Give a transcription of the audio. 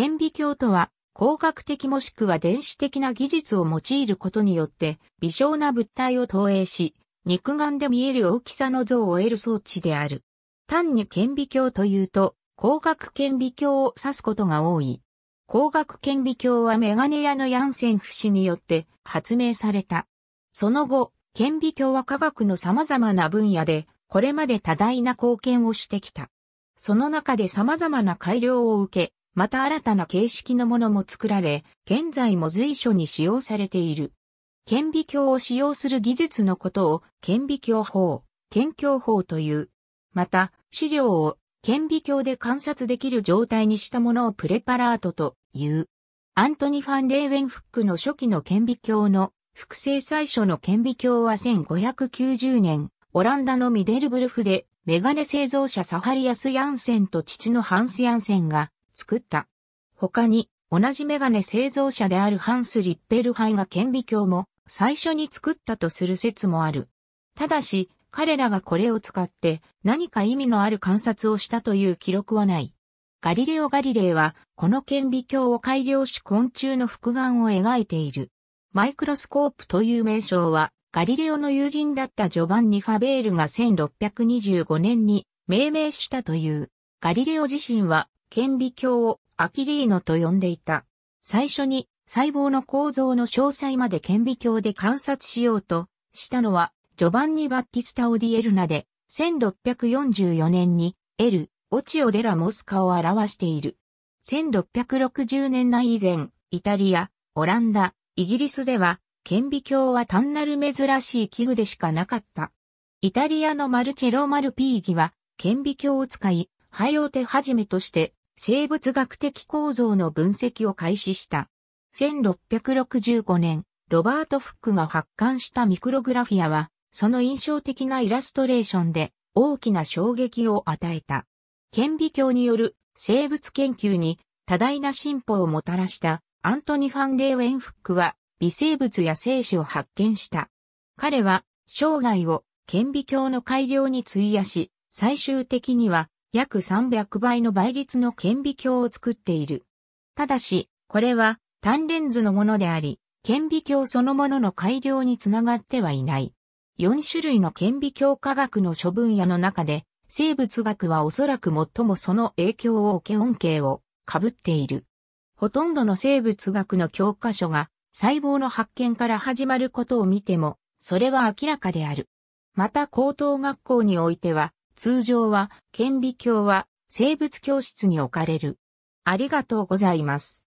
顕微鏡とは、光学的もしくは電子的な技術を用いることによって、微小な物体を投影し、肉眼で見える大きさの像を得る装置である。単に顕微鏡というと、光学顕微鏡を指すことが多い。光学顕微鏡はメガネ屋のヤンセンフ氏によって発明された。その後、顕微鏡は科学の様々な分野で、これまで多大な貢献をしてきた。その中で様々な改良を受け、また新たな形式のものも作られ、現在も随所に使用されている。顕微鏡を使用する技術のことを顕微鏡法、顕鏡法という。また、資料を顕微鏡で観察できる状態にしたものをプレパラートという。アントニ・ファン・レーウェンフックの初期の顕微鏡の複製最初の顕微鏡は1590年、オランダのミデルブルフでメガネ製造者サハリアス・ヤンセンと父のハンス・ヤンセンが作った。他に、同じメガネ製造者であるハンス・リッペルハイが顕微鏡も最初に作ったとする説もある。ただし、彼らがこれを使って何か意味のある観察をしたという記録はない。ガリレオ・ガリレイは、この顕微鏡を改良し昆虫の複眼を描いている。マイクロスコープという名称は、ガリレオの友人だったジョバンニ・ファベールが1625年に命名したという。ガリレオ自身は顕微鏡をアキリーノと呼んでいた。最初に細胞の構造の詳細まで顕微鏡で観察しようとしたのはジョバンニ・バッティスタ・オディエルナで1644年に L・ オチオ・デラ・モスカを表している。1660年代以前、イタリア、オランダ、イギリスでは顕微鏡は単なる珍しい器具でしかなかった。イタリアのマルチェロ・マルピーギは顕微鏡を使い、ハイオテはじめとして生物学的構造の分析を開始した。1665年、ロバート・フックが発刊したミクログラフィアは、その印象的なイラストレーションで大きな衝撃を与えた。顕微鏡による生物研究に多大な進歩をもたらしたアントニ・ファン・レーウェン・フックは微生物や生死を発見した。彼は生涯を顕微鏡の改良に費やし、最終的には約300倍の倍率の顕微鏡を作っている。ただし、これは単レンズのものであり、顕微鏡そのものの改良につながってはいない。4種類の顕微鏡科学の諸分野の中で、生物学はおそらく最もその影響を受け恩恵を被っている。ほとんどの生物学の教科書が細胞の発見から始まることを見ても、それは明らかである。また高等学校においては、通常は顕微鏡は生物教室に置かれる。ありがとうございます。